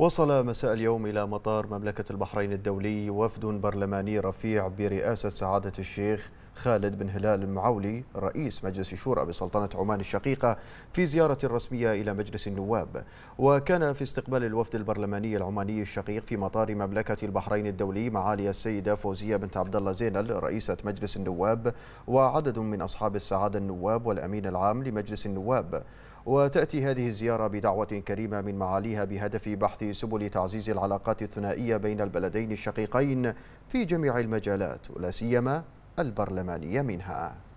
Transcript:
وصل مساء اليوم إلى مطار مملكة البحرين الدولي وفد برلماني رفيع برئاسة سعادة الشيخ خالد بن هلال المعولي رئيس مجلس الشورى بسلطنة عمان الشقيقة في زيارة رسمية إلى مجلس النواب وكان في استقبال الوفد البرلماني العماني الشقيق في مطار مملكة البحرين الدولي معالي السيدة فوزية بنت عبد الله زينل رئيسة مجلس النواب وعدد من أصحاب السعادة النواب والأمين العام لمجلس النواب وتأتي هذه الزيارة بدعوة كريمة من معاليها بهدف بحث سبل تعزيز العلاقات الثنائية بين البلدين الشقيقين في جميع المجالات ولا سيما البرلمانية منها